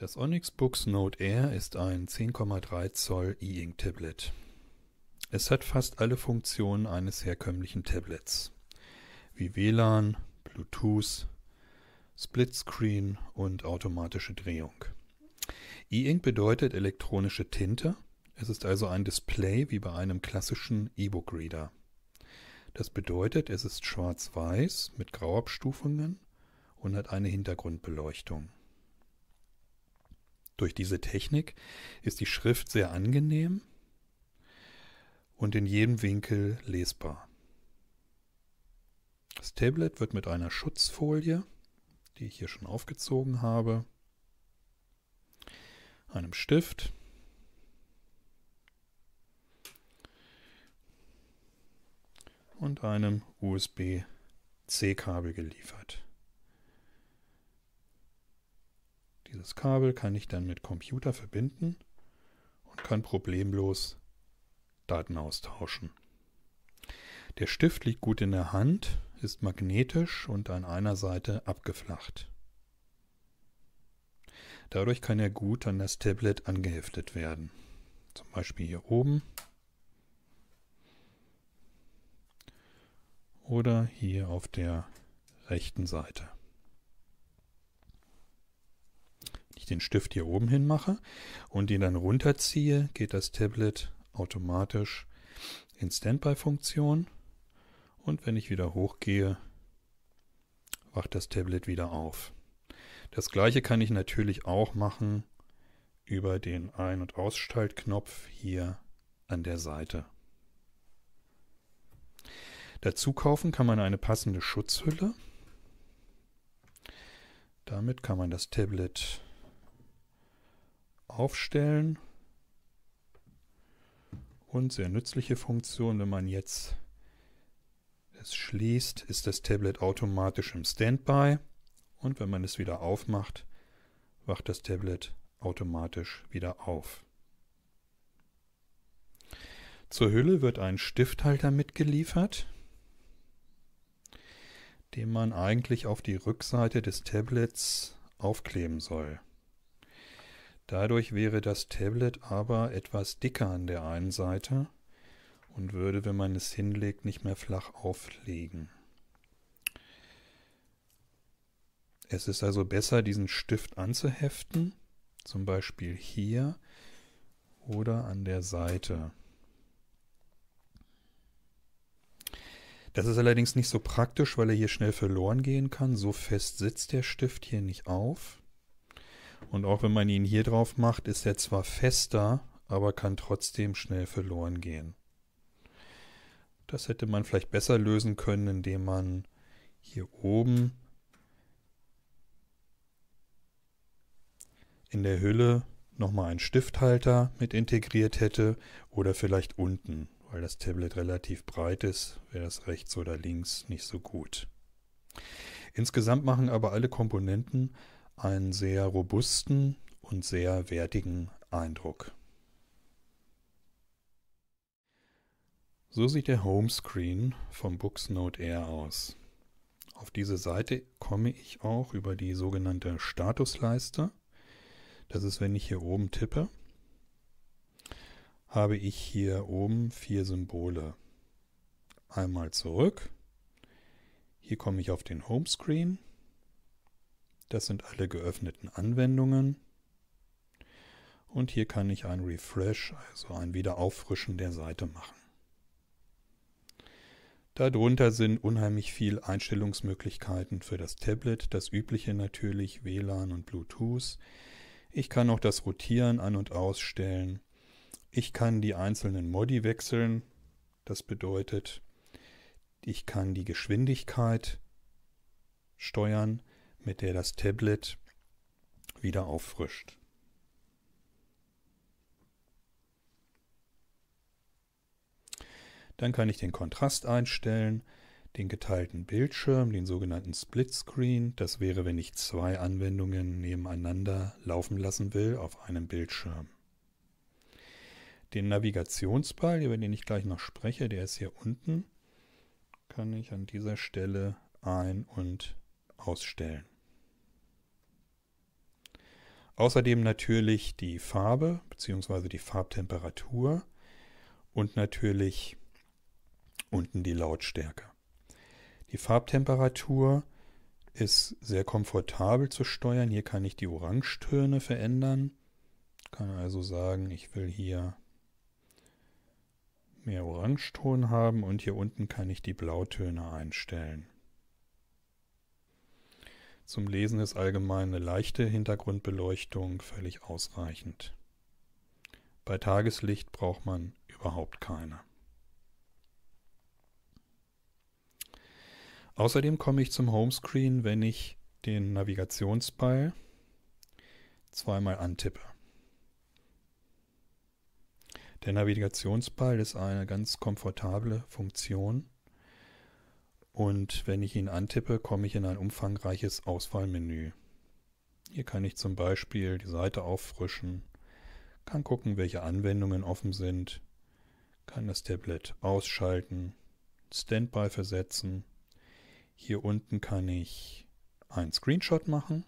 Das Onyx Books Note Air ist ein 10,3 Zoll E-Ink Tablet. Es hat fast alle Funktionen eines herkömmlichen Tablets, wie WLAN, Bluetooth, Splitscreen und automatische Drehung. E-Ink bedeutet elektronische Tinte, es ist also ein Display wie bei einem klassischen E-Book-Reader. Das bedeutet, es ist schwarz-weiß mit Grauabstufungen und hat eine Hintergrundbeleuchtung. Durch diese Technik ist die Schrift sehr angenehm und in jedem Winkel lesbar. Das Tablet wird mit einer Schutzfolie, die ich hier schon aufgezogen habe, einem Stift und einem USB-C-Kabel geliefert. dieses Kabel kann ich dann mit Computer verbinden und kann problemlos Daten austauschen. Der Stift liegt gut in der Hand, ist magnetisch und an einer Seite abgeflacht. Dadurch kann er gut an das Tablet angeheftet werden. Zum Beispiel hier oben oder hier auf der rechten Seite. den Stift hier oben hin mache und ihn dann runterziehe, geht das Tablet automatisch in Standby-Funktion. Und wenn ich wieder hochgehe, wacht das Tablet wieder auf. Das gleiche kann ich natürlich auch machen über den Ein- und Ausschaltknopf hier an der Seite. Dazu kaufen kann man eine passende Schutzhülle. Damit kann man das Tablet aufstellen. Und sehr nützliche Funktion, wenn man jetzt es schließt, ist das Tablet automatisch im Standby. Und wenn man es wieder aufmacht, wacht das Tablet automatisch wieder auf. Zur Hülle wird ein Stifthalter mitgeliefert, den man eigentlich auf die Rückseite des Tablets aufkleben soll. Dadurch wäre das Tablet aber etwas dicker an der einen Seite und würde, wenn man es hinlegt, nicht mehr flach auflegen. Es ist also besser, diesen Stift anzuheften, zum Beispiel hier oder an der Seite. Das ist allerdings nicht so praktisch, weil er hier schnell verloren gehen kann. So fest sitzt der Stift hier nicht auf. Und auch wenn man ihn hier drauf macht, ist er zwar fester, aber kann trotzdem schnell verloren gehen. Das hätte man vielleicht besser lösen können, indem man hier oben in der Hülle nochmal einen Stifthalter mit integriert hätte oder vielleicht unten, weil das Tablet relativ breit ist, wäre das rechts oder links nicht so gut. Insgesamt machen aber alle Komponenten einen sehr robusten und sehr wertigen Eindruck. So sieht der Homescreen vom Booksnote Air aus. Auf diese Seite komme ich auch über die sogenannte Statusleiste. Das ist, wenn ich hier oben tippe, habe ich hier oben vier Symbole. Einmal zurück. Hier komme ich auf den Homescreen. Das sind alle geöffneten Anwendungen. Und hier kann ich ein Refresh, also ein Wiederauffrischen der Seite machen. Darunter sind unheimlich viele Einstellungsmöglichkeiten für das Tablet, das übliche natürlich, WLAN und Bluetooth. Ich kann auch das Rotieren an- und ausstellen. Ich kann die einzelnen Modi wechseln. Das bedeutet, ich kann die Geschwindigkeit steuern mit der das Tablet wieder auffrischt. Dann kann ich den Kontrast einstellen, den geteilten Bildschirm, den sogenannten Split Screen. Das wäre, wenn ich zwei Anwendungen nebeneinander laufen lassen will auf einem Bildschirm. Den Navigationsball, über den ich gleich noch spreche, der ist hier unten, kann ich an dieser Stelle ein- und ausstellen. Außerdem natürlich die Farbe bzw. die Farbtemperatur und natürlich unten die Lautstärke. Die Farbtemperatur ist sehr komfortabel zu steuern. Hier kann ich die Orangetöne verändern. Kann also sagen, ich will hier mehr Orangeton haben und hier unten kann ich die Blautöne einstellen. Zum Lesen ist allgemein eine leichte Hintergrundbeleuchtung völlig ausreichend. Bei Tageslicht braucht man überhaupt keine. Außerdem komme ich zum Homescreen, wenn ich den Navigationspeil zweimal antippe. Der Navigationspeil ist eine ganz komfortable Funktion und wenn ich ihn antippe, komme ich in ein umfangreiches Auswahlmenü. Hier kann ich zum Beispiel die Seite auffrischen, kann gucken, welche Anwendungen offen sind, kann das Tablet ausschalten, Standby versetzen. Hier unten kann ich einen Screenshot machen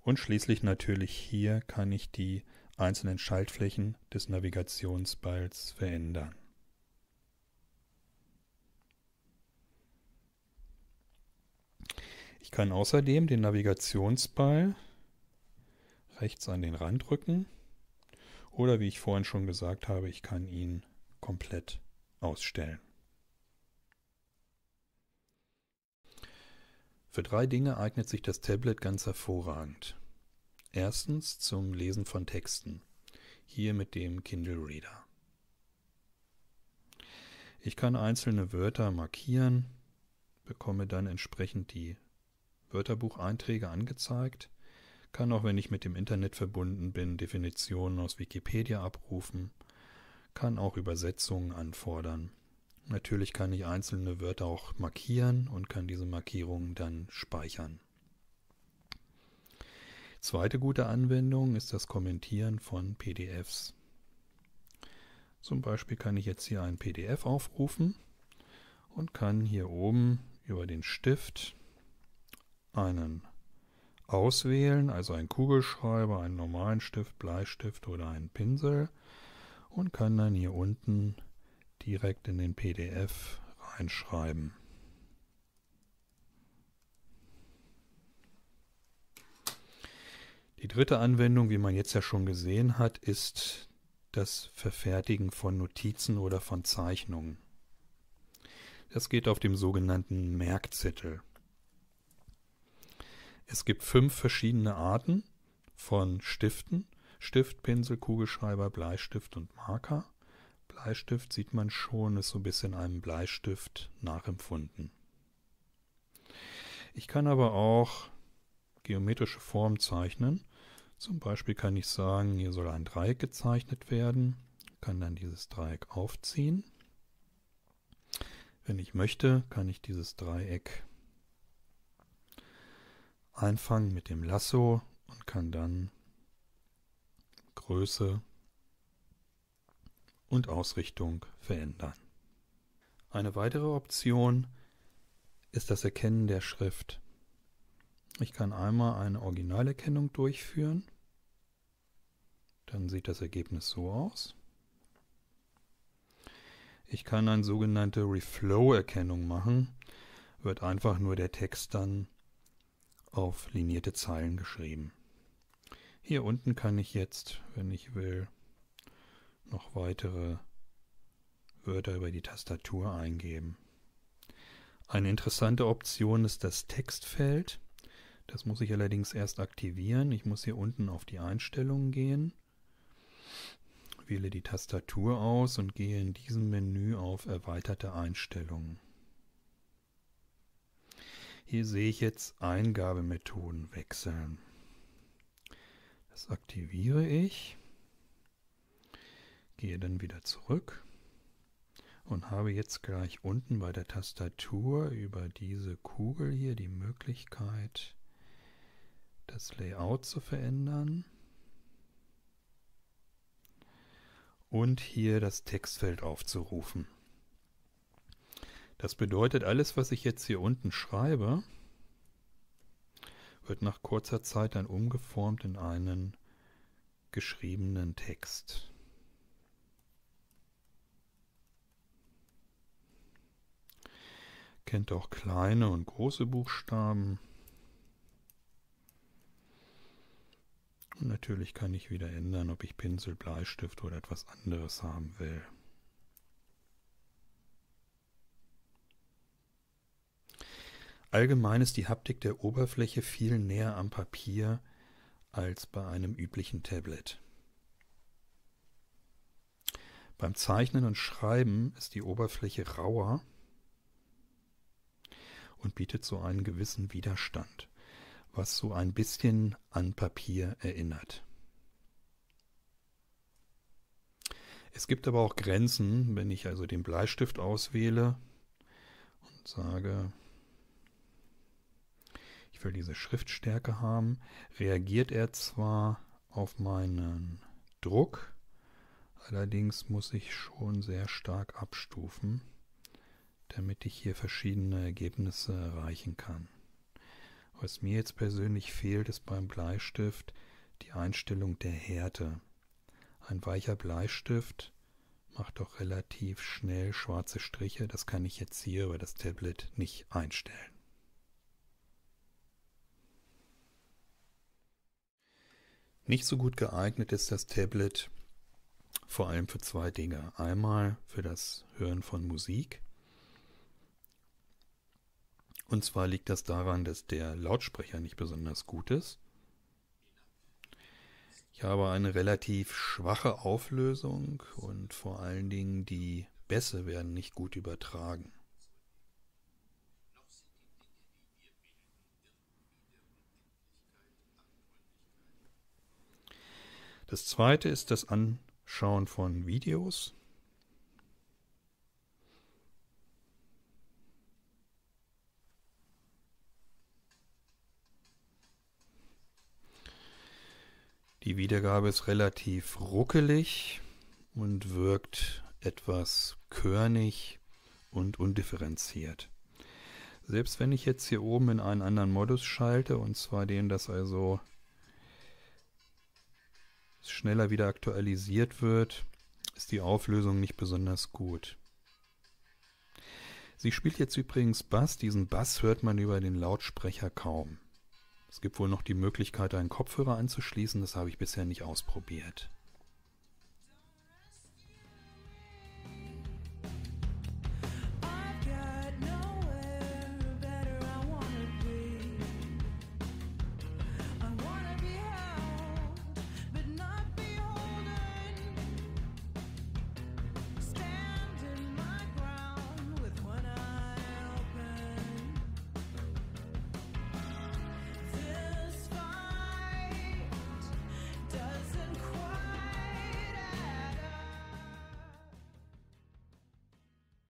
und schließlich natürlich hier kann ich die einzelnen Schaltflächen des Navigationsballs verändern. Ich kann außerdem den Navigationsball rechts an den Rand rücken oder wie ich vorhin schon gesagt habe, ich kann ihn komplett ausstellen. Für drei Dinge eignet sich das Tablet ganz hervorragend. Erstens zum Lesen von Texten, hier mit dem Kindle Reader. Ich kann einzelne Wörter markieren, bekomme dann entsprechend die Wörterbucheinträge angezeigt, kann auch, wenn ich mit dem Internet verbunden bin, Definitionen aus Wikipedia abrufen, kann auch Übersetzungen anfordern. Natürlich kann ich einzelne Wörter auch markieren und kann diese Markierungen dann speichern. Zweite gute Anwendung ist das Kommentieren von PDFs. Zum Beispiel kann ich jetzt hier ein PDF aufrufen und kann hier oben über den Stift einen auswählen, also einen Kugelschreiber, einen normalen Stift, Bleistift oder einen Pinsel und kann dann hier unten direkt in den PDF reinschreiben. Die dritte Anwendung, wie man jetzt ja schon gesehen hat, ist das Verfertigen von Notizen oder von Zeichnungen. Das geht auf dem sogenannten Merkzettel. Es gibt fünf verschiedene Arten von Stiften. Stift, Pinsel, Kugelschreiber, Bleistift und Marker. Bleistift sieht man schon, ist so ein bisschen einem Bleistift nachempfunden. Ich kann aber auch geometrische Formen zeichnen. Zum Beispiel kann ich sagen, hier soll ein Dreieck gezeichnet werden, kann dann dieses Dreieck aufziehen. Wenn ich möchte, kann ich dieses Dreieck einfangen mit dem Lasso und kann dann Größe und Ausrichtung verändern. Eine weitere Option ist das Erkennen der Schrift. Ich kann einmal eine Originalerkennung durchführen. Dann sieht das Ergebnis so aus. Ich kann eine sogenannte Reflow-Erkennung machen. Wird einfach nur der Text dann auf linierte Zeilen geschrieben. Hier unten kann ich jetzt, wenn ich will, noch weitere Wörter über die Tastatur eingeben. Eine interessante Option ist das Textfeld. Das muss ich allerdings erst aktivieren. Ich muss hier unten auf die Einstellungen gehen, wähle die Tastatur aus und gehe in diesem Menü auf Erweiterte Einstellungen. Hier sehe ich jetzt Eingabemethoden wechseln. Das aktiviere ich, gehe dann wieder zurück und habe jetzt gleich unten bei der Tastatur über diese Kugel hier die Möglichkeit, das Layout zu verändern und hier das Textfeld aufzurufen. Das bedeutet, alles, was ich jetzt hier unten schreibe, wird nach kurzer Zeit dann umgeformt in einen geschriebenen Text. Kennt auch kleine und große Buchstaben. Und natürlich kann ich wieder ändern, ob ich Pinsel, Bleistift oder etwas anderes haben will. Allgemein ist die Haptik der Oberfläche viel näher am Papier als bei einem üblichen Tablet. Beim Zeichnen und Schreiben ist die Oberfläche rauer und bietet so einen gewissen Widerstand, was so ein bisschen an Papier erinnert. Es gibt aber auch Grenzen, wenn ich also den Bleistift auswähle und sage, will diese Schriftstärke haben, reagiert er zwar auf meinen Druck, allerdings muss ich schon sehr stark abstufen, damit ich hier verschiedene Ergebnisse erreichen kann. Was mir jetzt persönlich fehlt, ist beim Bleistift die Einstellung der Härte. Ein weicher Bleistift macht doch relativ schnell schwarze Striche. Das kann ich jetzt hier über das Tablet nicht einstellen. Nicht so gut geeignet ist das Tablet vor allem für zwei Dinge. Einmal für das Hören von Musik. Und zwar liegt das daran, dass der Lautsprecher nicht besonders gut ist. Ich habe eine relativ schwache Auflösung und vor allen Dingen die Bässe werden nicht gut übertragen. Das zweite ist das Anschauen von Videos. Die Wiedergabe ist relativ ruckelig und wirkt etwas körnig und undifferenziert. Selbst wenn ich jetzt hier oben in einen anderen Modus schalte, und zwar den, dass also schneller wieder aktualisiert wird, ist die Auflösung nicht besonders gut. Sie spielt jetzt übrigens Bass. Diesen Bass hört man über den Lautsprecher kaum. Es gibt wohl noch die Möglichkeit, einen Kopfhörer anzuschließen. Das habe ich bisher nicht ausprobiert.